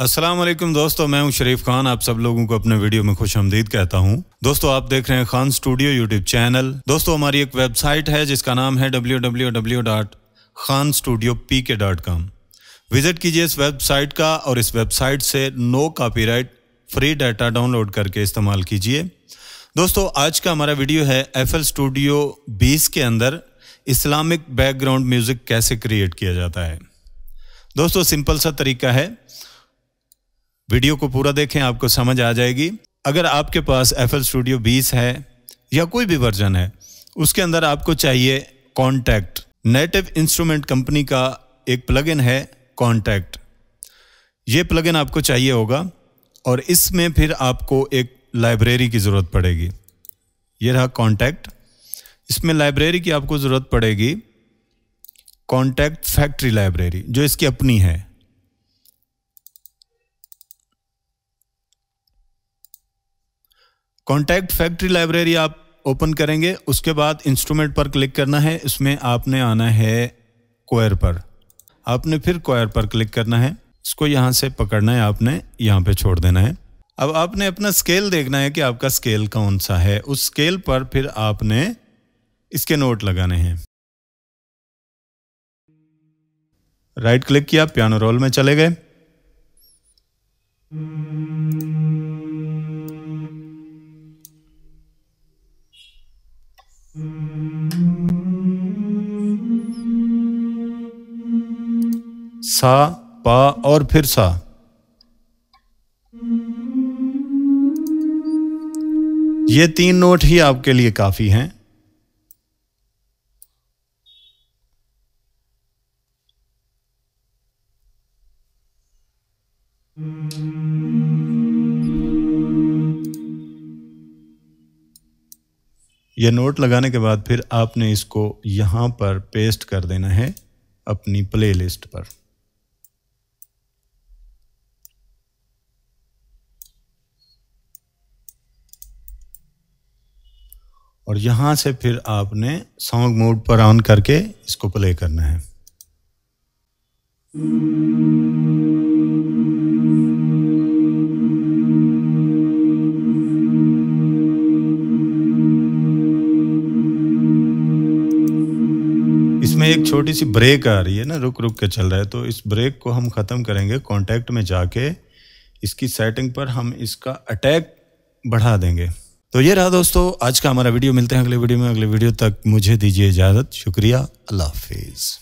असलम दोस्तों मैं हूं शरीफ खान आप सब लोगों को अपने वीडियो में खुश आमदीद कहता हूं दोस्तों आप देख रहे हैं खान स्टूडियो यूट्यूब चैनल दोस्तों हमारी एक वेबसाइट है जिसका नाम है W W W dot Khan studio P K dot com visit कीजिए इस वेबसाइट का और इस वेबसाइट से no copyright free data download करके इस्तेमाल कीजिए दोस्तों आज का हमारा वीडियो है एफ एल स्टूडियो बीस के अंदर इस्लामिक बैकग्राउंड म्यूज़िक कैसे क्रिएट किया जाता है दोस्तों सिंपल सा तरीका है वीडियो को पूरा देखें आपको समझ आ जाएगी अगर आपके पास एफ स्टूडियो बीस है या कोई भी वर्जन है उसके अंदर आपको चाहिए कॉन्टैक्ट नेटिव इंस्ट्रूमेंट कंपनी का एक प्लगइन है कॉन्टैक्ट ये प्लगइन आपको चाहिए होगा और इसमें फिर आपको एक लाइब्रेरी की ज़रूरत पड़ेगी ये रहा कॉन्टैक्ट इसमें लाइब्रेरी की आपको ज़रूरत पड़ेगी कॉन्टैक्ट फैक्ट्री लाइब्रेरी जो इसकी अपनी है कॉन्टैक्ट फैक्ट्री लाइब्रेरी आप ओपन करेंगे उसके बाद इंस्ट्रूमेंट पर क्लिक करना है इसमें आपने आना है क्वायर पर आपने फिर क्वायर पर क्लिक करना है इसको यहाँ से पकड़ना है आपने यहाँ पे छोड़ देना है अब आपने अपना स्केल देखना है कि आपका स्केल कौन सा है उस स्केल पर फिर आपने इसके नोट लगाने हैं राइट क्लिक किया पियानो रोल में चले गए सा पा और फिर सा ये तीन नोट ही आपके लिए काफी हैं यह नोट लगाने के बाद फिर आपने इसको यहां पर पेस्ट कर देना है अपनी प्लेलिस्ट पर और यहाँ से फिर आपने सॉन्ग मोड पर ऑन करके इसको प्ले करना है इसमें एक छोटी सी ब्रेक आ रही है ना रुक रुक के चल रहा है तो इस ब्रेक को हम ख़त्म करेंगे कॉन्टैक्ट में जाके इसकी सेटिंग पर हम इसका अटैक बढ़ा देंगे तो ये रहा दोस्तों आज का हमारा वीडियो मिलते हैं अगले वीडियो में अगले वीडियो तक मुझे दीजिए इजाज़त शुक्रिया अल्लाह हाफिज़